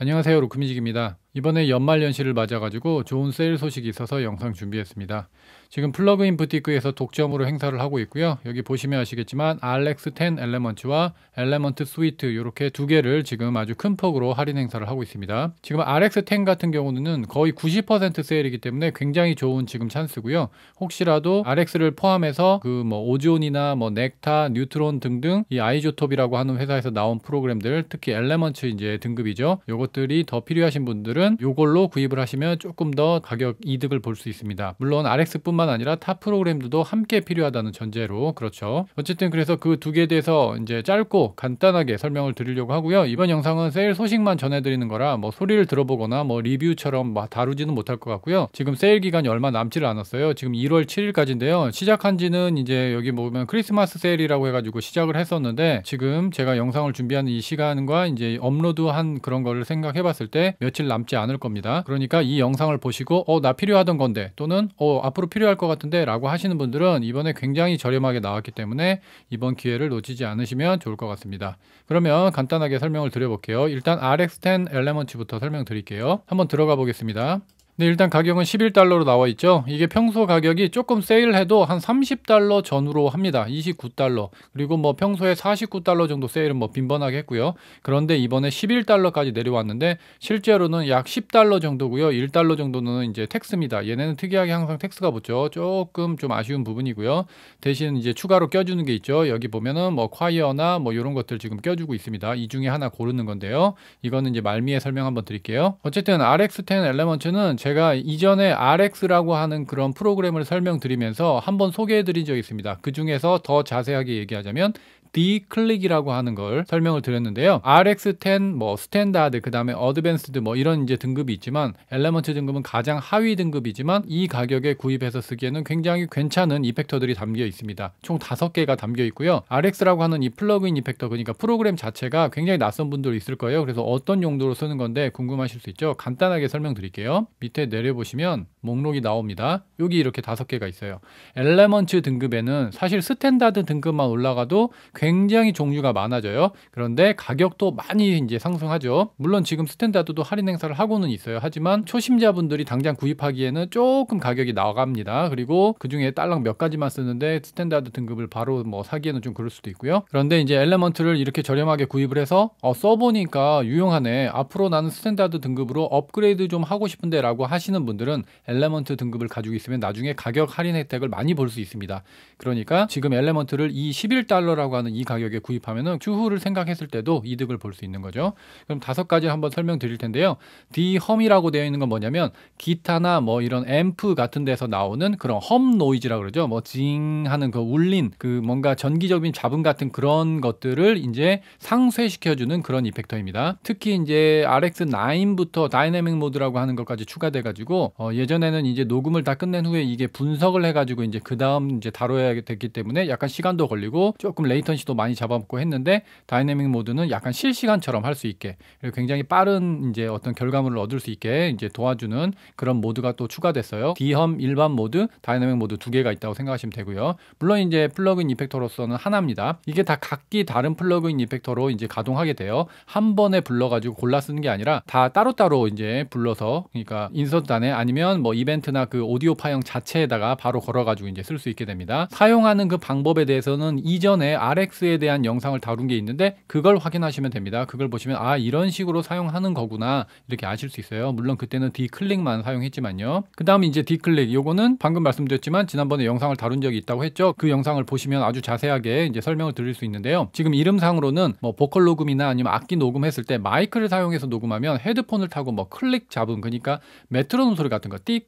안녕하세요. 로크미직입니다 이번에 연말 연시를 맞아가지고 좋은 세일 소식이 있어서 영상 준비했습니다. 지금 플러그인 부티크에서 독점으로 행사를 하고 있고요. 여기 보시면 아시겠지만 RX10 엘레먼츠와 엘레먼트 스위트 이렇게 두 개를 지금 아주 큰 폭으로 할인 행사를 하고 있습니다. 지금 RX10 같은 경우는 거의 90% 세일이기 때문에 굉장히 좋은 지금 찬스고요. 혹시라도 RX를 포함해서 그 뭐 오존이나 뭐 넥타, 뉴트론 등등 이 아이조톱이라고 하는 회사에서 나온 프로그램들 특히 엘레먼츠 이제 등급이죠. 이것들이더 필요하신 분들은 분들은 이걸로 구입을 하시면 조금 더 가격 이득을 볼 수 있습니다. 물론 RX뿐만 아니라 타 프로그램들도 함께 필요하다는 전제로 그렇죠. 어쨌든 그래서 그 두 개에 대해서 이제 짧고 간단하게 설명을 드리려고 하고요. 이번 영상은 세일 소식만 전해드리는 거라 뭐 소리를 들어보거나 뭐 리뷰처럼 다루지는 못할 것 같고요. 지금 세일 기간이 얼마 남지를 않았어요. 지금 1월 7일까지인데요. 시작한 지는 이제 여기 보면 크리스마스 세일이라고 해가지고 시작을 했었는데 지금 제가 영상을 준비하는 이 시간과 이제 업로드한 그런 거를 생각해 봤을 때 며칠 남지 남지 않을 겁니다. 그러니까 이 영상을 보시고 어나 필요하던 건데 또는 어 앞으로 필요할 것 같은데 라고 하시는 분들은 이번에 굉장히 저렴하게 나왔기 때문에 이번 기회를 놓치지 않으시면 좋을 것 같습니다. 그러면 간단하게 설명을 드려볼게요. 일단 RX10 엘레먼츠부터 설명드릴게요. 한번 들어가 보겠습니다. 네, 일단 가격은 11달러로 나와 있죠. 이게 평소 가격이 조금 세일해도 한 30달러 전후로 합니다. 29달러. 그리고 뭐 평소에 49달러 정도 세일은 뭐 빈번하게 했고요. 그런데 이번에 11달러까지 내려왔는데 실제로는 약 10달러 정도고요. 1달러 정도는 이제 텍스입니다. 얘네는 특이하게 항상 텍스가 붙죠. 조금 좀 아쉬운 부분이고요. 대신 이제 추가로 껴주는 게 있죠. 여기 보면은 뭐 콰이어나 뭐 이런 것들 지금 껴주고 있습니다. 이 중에 하나 고르는 건데요. 이거는 이제 말미에 설명 한번 드릴게요. 어쨌든 RX10 엘레먼트는 제 제가 이전에 RX라고 하는 그런 프로그램을 설명드리면서 한번 소개해드린 적이 있습니다. 그 중에서 더 자세하게 얘기하자면 d 클릭이라고 하는 걸 설명을 드렸는데요. RX10, 뭐 스탠다드, 그 다음에 어드밴스드 뭐 이런 이제 등급이 있지만 엘레먼트 등급은 가장 하위 등급이지만 이 가격에 구입해서 쓰기에는 굉장히 괜찮은 이펙터들이 담겨 있습니다. 총 5개가 담겨 있고요. RX라고 하는 이 플러그인 이펙터 그러니까 프로그램 자체가 굉장히 낯선 분들 있을 거예요. 그래서 어떤 용도로 쓰는 건데 궁금하실 수 있죠. 간단하게 설명드릴게요. 밑에 내려보시면 목록이 나옵니다. 여기 이렇게 5개가 있어요. 엘레먼트 등급에는 사실 스탠다드 등급만 올라가도 굉장히 종류가 많아져요. 그런데 가격도 많이 이제 상승하죠. 물론 지금 스탠다드도 할인 행사를 하고는 있어요. 하지만 초심자분들이 당장 구입하기에는 조금 가격이 나갑니다. 그리고 그 중에 딸랑 몇 가지만 쓰는데 스탠다드 등급을 바로 뭐 사기에는 좀 그럴 수도 있고요. 그런데 이제 엘레먼트를 이렇게 저렴하게 구입을 해서 어, 써보니까 유용하네. 앞으로 나는 스탠다드 등급으로 업그레이드 좀 하고 싶은데 라고 하시는 분들은 엘레먼트 등급을 가지고 있으면 나중에 가격 할인 혜택을 많이 볼 수 있습니다. 그러니까 지금 엘레먼트를 이 11달러라고 하는 원은 이 가격에 구입하면은 추후를 생각했을 때도 이득을 볼 수 있는 거죠. 그럼 다섯 가지 한번 설명드릴 텐데요. 디험이라고 되어 있는 건 뭐냐면 기타나 뭐 이런 앰프 같은 데서 나오는 그런 험 노이즈라고 그러죠. 뭐 징 하는 그 울린 그 뭔가 전기적인 잡음 같은 그런 것들을 이제 상쇄시켜 주는 그런 이펙터입니다. 특히 이제 RX9부터 다이내믹 모드라고 하는 것까지 추가돼 가지고 어 예전에는 이제 녹음을 다 끝낸 후에 이게 분석을 해 가지고 이제 그다음 이제 다뤄야 됐기 때문에 약간 시간도 걸리고 조금 레이턴 시도 많이 잡아먹고 했는데 다이내믹 모드는 약간 실시간처럼 할 수 있게 굉장히 빠른 이제 어떤 결과물을 얻을 수 있게 이제 도와주는 그런 모드가 또 추가됐어요. D험 일반 모드, 다이내믹 모드 두 개가 있다고 생각하시면 되고요. 물론 이제 플러그인 이펙터로서는 하나입니다. 이게 다 각기 다른 플러그인 이펙터로 이제 가동하게 돼요. 한 번에 불러가지고 골라 쓰는 게 아니라 다 따로따로 이제 불러서 그러니까 인서트단에 아니면 뭐 이벤트나 그 오디오 파형 자체에다가 바로 걸어가지고 이제 쓸 수 있게 됩니다. 사용하는 그 방법에 대해서는 이전에 RX 셀렉스에 대한 영상을 다룬 게 있는데 그걸 확인하시면 됩니다. 그걸 보시면 아 이런 식으로 사용하는 거구나 이렇게 아실 수 있어요. 물론 그때는 디클릭만 사용했지만요. 그 다음에 이제 디클릭 요거는 방금 말씀드렸지만 지난번에 영상을 다룬 적이 있다고 했죠. 그 영상을 보시면 아주 자세하게 이제 설명을 드릴 수 있는데요. 지금 이름상으로는 뭐 보컬 녹음이나 아니면 악기 녹음했을 때 마이크를 사용해서 녹음하면 헤드폰을 타고 뭐 클릭 잡음 그러니까 메트로놈 소리 같은 거띡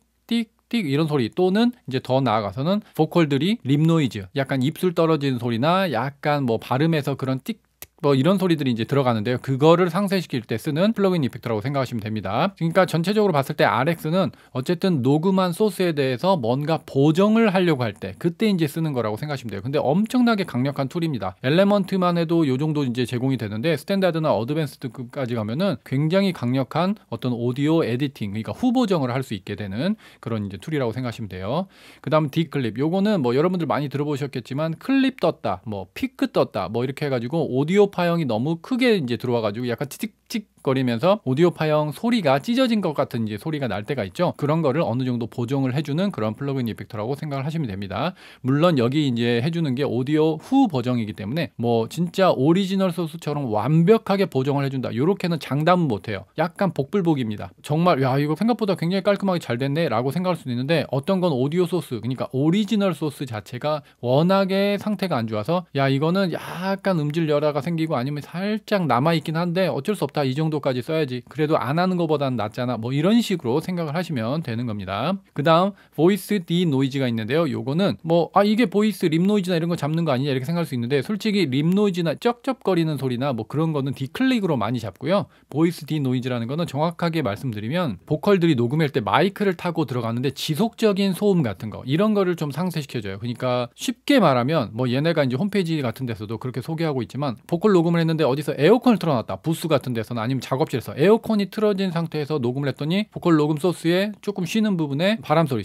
띡 이런 소리 또는 이제 더 나아가서는 보컬들이 립노이즈 약간 입술 떨어지는 소리나 약간 뭐 발음에서 그런 띡뭐 이런 소리들이 이제 들어가는데요. 그거를 상쇄시킬 때 쓰는 플러그인 이펙트라고 생각하시면 됩니다. 그러니까 전체적으로 봤을 때 RX는 어쨌든 녹음한 소스에 대해서 뭔가 보정을 하려고 할 때 그때 이제 쓰는 거라고 생각하시면 돼요. 근데 엄청나게 강력한 툴입니다. 엘레먼트만 해도 요 정도 이제 제공이 되는데 스탠다드나 어드밴스드급까지 가면은 굉장히 강력한 어떤 오디오 에디팅 그러니까 후보정을 할 수 있게 되는 그런 이제 툴이라고 생각하시면 돼요. 그다음 디 클립 요거는 뭐 여러분들 많이 들어보셨겠지만 클립 떴다, 뭐 피크 떴다, 뭐 이렇게 해가지고 오디오 파형이 너무 크게 이제 들어와가지고 약간 틱틱거리면서 오디오 파형 소리가 찢어진 것 같은 이제 소리가 날 때가 있죠. 그런 거를 어느 정도 보정을 해주는 그런 플러그인 이펙터라고 생각을 하시면 됩니다. 물론 여기 이제 해주는 게 오디오 후보정이기 때문에 뭐 진짜 오리지널 소스처럼 완벽하게 보정을 해준다. 이렇게는 장담 못해요. 약간 복불복입니다. 정말 야 이거 생각보다 굉장히 깔끔하게 잘 됐네라고 생각할 수는 있는데 어떤 건 오디오 소스 그러니까 오리지널 소스 자체가 워낙에 상태가 안 좋아서 야 이거는 약간 음질 열화가 생기고 아니면 살짝 남아 있긴 한데 어쩔 수 없다. 좋다 이 정도까지 써야지 그래도 안 하는 것보다는 낫잖아 뭐 이런 식으로 생각을 하시면 되는 겁니다 그 다음 보이스 디노이즈가 있는데요 요거는 뭐 아 이게 보이스 립노이즈나 이런 거 잡는 거 아니냐 이렇게 생각할 수 있는데 솔직히 립노이즈나 쩝쩝거리는 소리나 뭐 그런 거는 디클릭으로 많이 잡고요 보이스 디노이즈라는 거는 정확하게 말씀드리면 보컬들이 녹음할 때 마이크를 타고 들어가는데 지속적인 소음 같은 거 이런 거를 좀 상쇄시켜줘요 그러니까 쉽게 말하면 뭐 얘네가 이제 홈페이지 같은 데서도 그렇게 소개하고 있지만 보컬 녹음을 했는데 어디서 에어컨을 틀어놨다 부스 같은 데서 상태에서나 아니면 작업실에서 에어컨이 틀어진 상태에서 녹음을 했더니 보컬 녹음 소스에 조금 쉬는 부분에 바람 소리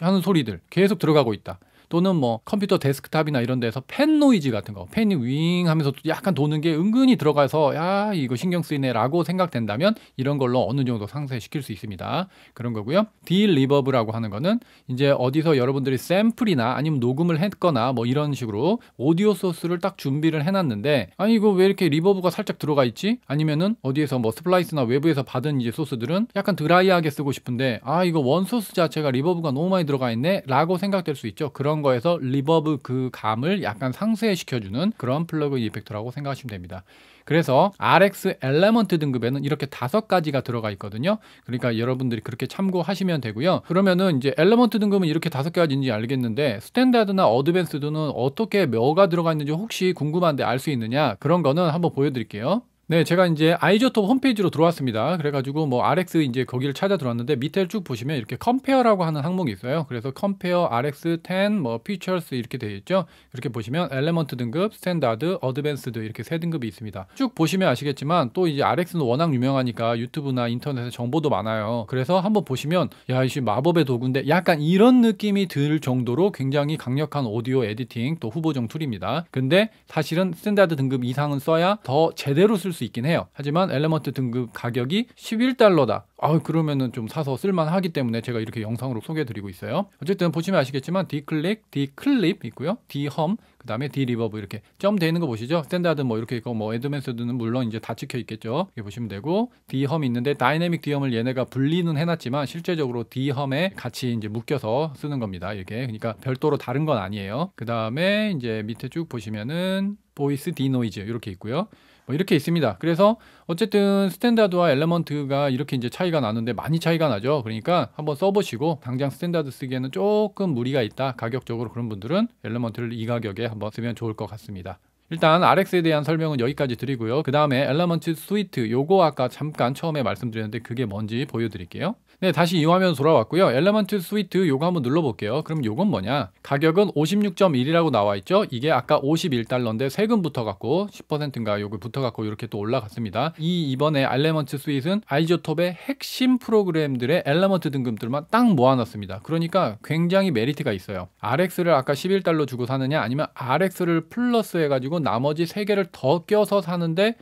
하는 소리들 계속 들어가고 있다. 또는 뭐 컴퓨터 데스크탑이나 이런 데서 펜 노이즈 같은 거 펜이 윙 하면서 약간 도는 게 은근히 들어가서 야 이거 신경 쓰이네 라고 생각된다면 이런 걸로 어느 정도 상쇄시킬 수 있습니다 그런 거고요 딜리버브라고 하는 거는 이제 어디서 여러분들이 샘플이나 아니면 녹음을 했거나 뭐 이런 식으로 오디오 소스를 딱 준비를 해놨는데 아니 이거 왜 이렇게 리버브가 살짝 들어가 있지 아니면은 어디에서 뭐 스플라이스나 외부에서 받은 이제 소스들은 약간 드라이하게 쓰고 싶은데 아 이거 원 소스 자체가 리버브가 너무 많이 들어가 있네 라고 생각될 수 있죠 그런 가까 거에서 리버브 그 감을 약간 상쇄시켜주는 그런 플러그인 이펙트라고 생각하시면 됩니다. 그래서 RX 엘레먼트 등급에는 이렇게 다섯 가지가 들어가 있거든요. 그러니까 여러분들이 그렇게 참고하시면 되고요. 그러면은 이제 엘레먼트 등급은 이렇게 다섯 개가지인지 알겠는데 스탠다드나 어드밴스드는 어떻게 몇가 들어가 있는지 혹시 궁금한데 알 수 있느냐 그런 거는 한번 보여드릴게요. 네, 제가 이제 아이조톱 홈페이지로 들어왔습니다. 그래가지고 뭐 RX 이제 거기를 찾아 들어왔는데 밑에 쭉 보시면 이렇게 컴페어라고 하는 항목이 있어요. 그래서 컴페어 RX 10, 뭐 features 이렇게 되어 있죠. 이렇게 보시면 엘레먼트 등급, 스탠다드, 어드밴스드 이렇게 세 등급이 있습니다. 쭉 보시면 아시겠지만 또 이제 RX는 워낙 유명하니까 유튜브나 인터넷에 정보도 많아요. 그래서 한번 보시면 야, 이씨 마법의 도구인데 약간 이런 느낌이 들 정도로 굉장히 강력한 오디오 에디팅 또 후보정 툴입니다. 근데 사실은 스탠다드 등급 이상은 써야 더 제대로 쓸수 있긴 해요. 하지만 엘레먼트 등급 가격이 11달러다. 아 그러면은 좀 사서 쓸만하기 때문에 제가 이렇게 영상으로 소개해드리고 있어요. 어쨌든 보시면 아시겠지만 D클릭, D클립 있고요. D험, 그 다음에 D리버브 이렇게 점 되어 있는 거 보시죠? 스탠다드 뭐 이렇게 있고 뭐에드맨스드는 물론 이제 다 찍혀 있겠죠. 이렇게 보시면 되고 D험 있는데 다이내믹 D험을 얘네가 분리는 해놨지만 실제적으로 D험에 같이 이제 묶여서 쓰는 겁니다. 이렇게 그러니까 별도로 다른 건 아니에요. 그 다음에 이제 밑에 쭉 보시면은 보이스 디노이즈 이렇게 있고요. 뭐 이렇게 있습니다. 그래서 어쨌든 스탠다드와 엘레먼트가 이렇게 이제 차이 차이가 나는데 많이 차이가 나죠. 그러니까 한번 써보시고 당장 스탠다드 쓰기에는 조금 무리가 있다. 가격적으로 그런 분들은 엘레먼트를이 가격에 한번 쓰면 좋을 것 같습니다. 일단 RX에 대한 설명은 여기까지 드리고요. 그 다음에 엘레먼트 스위트 요거 아까 잠깐 처음에 말씀드렸는데 그게 뭔지 보여드릴게요. 네, 다시 이 화면 돌아왔고요. 엘레먼트 스위트 요거 한번 눌러볼게요. 그럼 요건 뭐냐? 가격은 56.1이라고 나와있죠? 이게 아까 51달러인데 세금 붙어갖고 10%인가 요거 붙어갖고 이렇게 또 올라갔습니다. 이 이번에 엘레먼트 스위트는 아이조톱의 핵심 프로그램들의 엘레먼트 등급들만 딱 모아놨습니다. 그러니까 굉장히 메리트가 있어요. RX를 아까 11달러 주고 사느냐 아니면 RX를 플러스 해가지고 나머지 3개를 더 껴서 사는데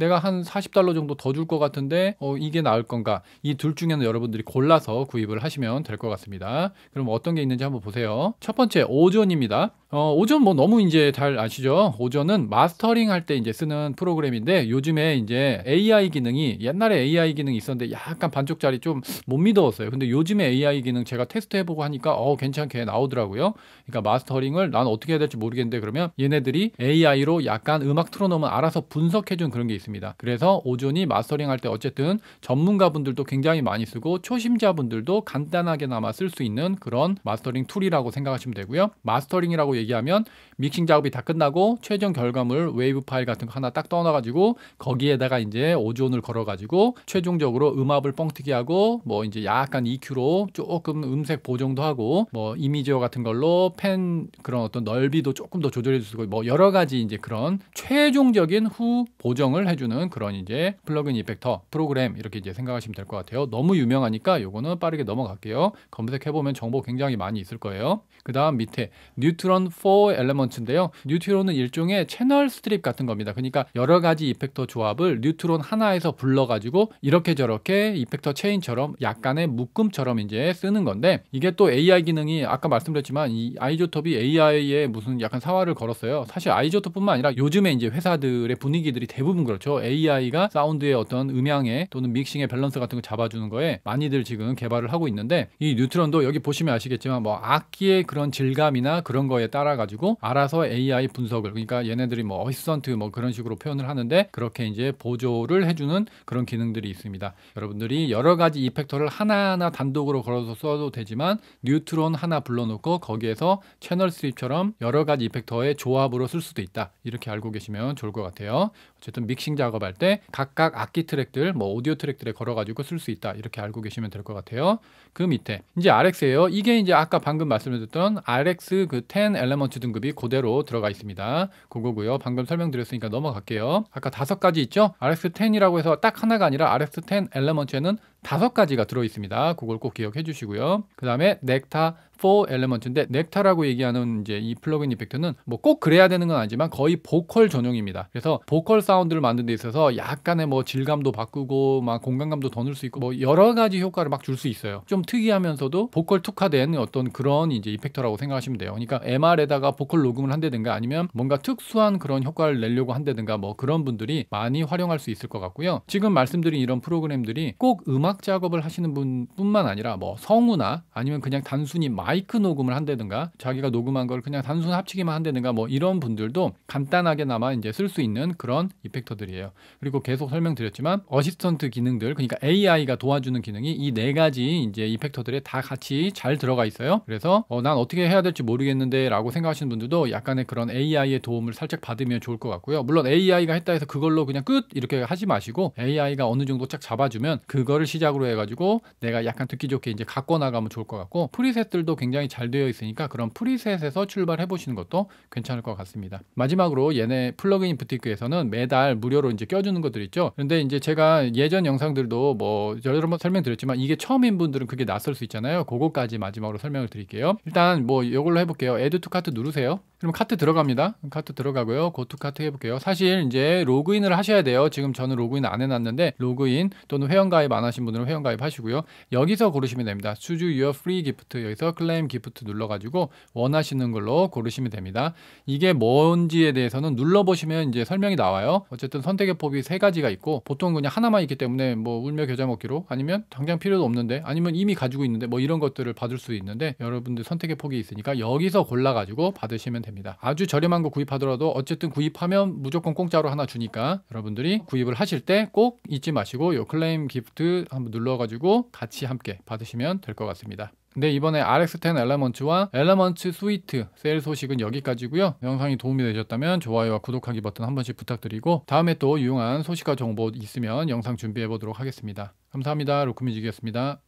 내가 한 40달러 정도 더 줄 것 같은데 어, 이게 나을 건가? 이 둘 중에는 여러분 여러분들이 골라서 구입을 하시면 될 것 같습니다. 그럼 어떤 게 있는지 한번 보세요. 첫 번째 오존입니다. 어, 오존 뭐 너무 이제 잘 아시죠? 오존은 마스터링 할 때 이제 쓰는 프로그램인데 요즘에 이제 AI 기능이 옛날에 AI 기능이 있었는데 약간 반쪽짜리 좀 못 믿어왔어요. 근데 요즘에 AI 기능 제가 테스트해보고 하니까 어 괜찮게 나오더라고요. 그러니까 마스터링을 난 어떻게 해야 될지 모르겠는데 그러면 얘네들이 AI로 약간 음악 틀어놓으면 알아서 분석해준 그런 게 있습니다. 그래서 오존이 마스터링 할 때 어쨌든 전문가분들도 굉장히 많이 쓰고 초심자분들도 간단하게나마 쓸 수 있는 그런 마스터링 툴이라고 생각하시면 되고요. 마스터링이라고 얘기하면 믹싱 작업이 다 끝나고 최종 결과물 웨이브 파일 같은 거 하나 딱 떠나가지고 거기에다가 이제 오존을 걸어가지고 최종적으로 음압을 뻥튀기하고 뭐 이제 약간 EQ로 조금 음색 보정도 하고 뭐 이미지어 같은 걸로 펜 그런 어떤 넓이도 조금 더 조절해 주고 시뭐 여러 가지 이제 그런 최종적인 후 보정을 해주는 그런 이제 플러그인 이펙터 프로그램 이렇게 이제 생각하시면 될 것 같아요. 너무 유명한 유명하니까 요거는 빠르게 넘어갈게요. 검색해보면 정보 굉장히 많이 있을 거예요. 그 다음 밑에 뉴트론 4 엘레먼트인데요. 뉴트론은 일종의 채널 스트립 같은 겁니다. 그러니까 여러 가지 이펙터 조합을 뉴트론 하나에서 불러가지고 이렇게 저렇게 이펙터 체인처럼 약간의 묶음처럼 이제 쓰는 건데 이게 또 AI 기능이 아까 말씀드렸지만 이 아이조톱이 AI에 무슨 약간 사활을 걸었어요. 사실 아이조톱뿐만 아니라 요즘에 이제 회사들의 분위기들이 대부분 그렇죠. AI가 사운드의 어떤 음향에 또는 믹싱의 밸런스 같은 거 잡아주는 거에 많이들 지금 개발을 하고 있는데 이 뉴트론도 여기 보시면 아시겠지만 뭐 악기의 그런 질감이나 그런 거에 따라 가지고 알아서 AI 분석을 그러니까 얘네들이 뭐 어시스턴트 뭐 그런 식으로 표현을 하는데 그렇게 이제 보조를 해주는 그런 기능들이 있습니다. 여러분들이 여러 가지 이펙터를 하나하나 단독으로 걸어서 써도 되지만 뉴트론 하나 불러놓고 거기에서 채널 스윕처럼 여러 가지 이펙터의 조합으로 쓸 수도 있다. 이렇게 알고 계시면 좋을 것 같아요. 어쨌든 믹싱 작업할 때 각각 악기 트랙들, 뭐 오디오 트랙들에 걸어가지고 쓸 수 있다 이렇게 알고 계시면 될 것 같아요. 그 밑에 이제 r x 에요 이게 이제 아까 방금 말씀드렸던 RX 그 10 엘레먼트 등급이 그대로 들어가 있습니다. 그거고요. 방금 설명드렸으니까 넘어갈게요. 아까 다섯 가지 있죠? RX 10이라고 해서 딱 하나가 아니라 RX 10 엘레먼트에는 다섯 가지가 들어 있습니다. 그걸 꼭 기억해 주시고요. 그다음에 넥타 4 엘레먼트인데 넥타라고 얘기하는 이제 이 플러그인 이펙트는 뭐 꼭 그래야 되는 건 아니지만 거의 보컬 전용입니다. 그래서 보컬 사운드를 만드는 데 있어서 약간의 뭐 질감도 바꾸고 막 공간감도 더 넣을 수 있고 뭐 여러 가지 효과를 막 줄 수 있어요. 좀 특이하면서도 보컬 특화된 어떤 그런 이제 이펙터라고 생각하시면 돼요. 그러니까 MR에다가 보컬 녹음을 한다든가 아니면 뭔가 특수한 그런 효과를 내려고 한다든가 뭐 그런 분들이 많이 활용할 수 있을 것 같고요. 지금 말씀드린 이런 프로그램들이 꼭 음악 음악 작업을 하시는 분뿐만 아니라 뭐 성우나 아니면 그냥 단순히 마이크 녹음을 한다든가 자기가 녹음한 걸 그냥 단순 합치기만 한다든가 뭐 이런 분들도 간단하게나마 이제 쓸 수 있는 그런 이펙터들이에요. 그리고 계속 설명드렸지만 어시스턴트 기능들 그러니까 AI가 도와주는 기능이 이 네 가지 이제 이펙터들에 다 같이 잘 들어가 있어요. 그래서 어, 난 어떻게 해야 될지 모르겠는데라고 생각하시는 분들도 약간의 그런 AI의 도움을 살짝 받으면 좋을 것 같고요. 물론 AI가 했다 해서 그걸로 그냥 끝 이렇게 하지 마시고 AI가 어느 정도 쫙 잡아주면 그거를 시작 시작으로 해가지고 내가 약간 듣기 좋게 이제 갖고 나가면 좋을 것 같고 프리셋들도 굉장히 잘 되어 있으니까 그런 프리셋에서 출발해 보시는 것도 괜찮을 것 같습니다. 마지막으로 얘네 플러그인 부티크에서는 매달 무료로 이제 껴주는 것들 있죠. 근데 이제 제가 예전 영상들도 뭐 여러 번 설명드렸지만 이게 처음인 분들은 그게 낯설 수 있잖아요. 그거까지 마지막으로 설명을 드릴게요. 일단 뭐 이걸로 해볼게요. 에드 투 카트 누르세요. 그럼 카트 들어갑니다. 카트 들어가고요. 고투 카트 해볼게요. 사실 이제 로그인을 하셔야 돼요. 지금 저는 로그인 안 해놨는데 로그인 또는 회원가입 안 하신 분들은 회원가입 하시고요. 여기서 고르시면 됩니다. 수주 유어 프리 기프트 여기서 클레임 기프트 눌러가지고 원하시는 걸로 고르시면 됩니다. 이게 뭔지에 대해서는 눌러보시면 이제 설명이 나와요. 어쨌든 선택의 폭이 세 가지가 있고 보통 그냥 하나만 있기 때문에 뭐 울며 겨자 먹기로 아니면 당장 필요도 없는데 아니면 이미 가지고 있는데 뭐 이런 것들을 받을 수 있는데 여러분들 선택의 폭이 있으니까 여기서 골라가지고 받으시면 됩니다. 됩니다. 아주 저렴한 거 구입하더라도 어쨌든 구입하면 무조건 공짜로 하나 주니까 여러분들이 구입을 하실 때 꼭 잊지 마시고 요 클레임 기프트 한번 눌러가지고 같이 함께 받으시면 될 것 같습니다. 근데 이번에 RX10 엘레먼츠와 엘레먼츠 스위트 세일 소식은 여기까지고요. 영상이 도움이 되셨다면 좋아요와 구독하기 버튼 한 번씩 부탁드리고 다음에 또 유용한 소식과 정보 있으면 영상 준비해 보도록 하겠습니다. 감사합니다. 루크뮤직이었습니다.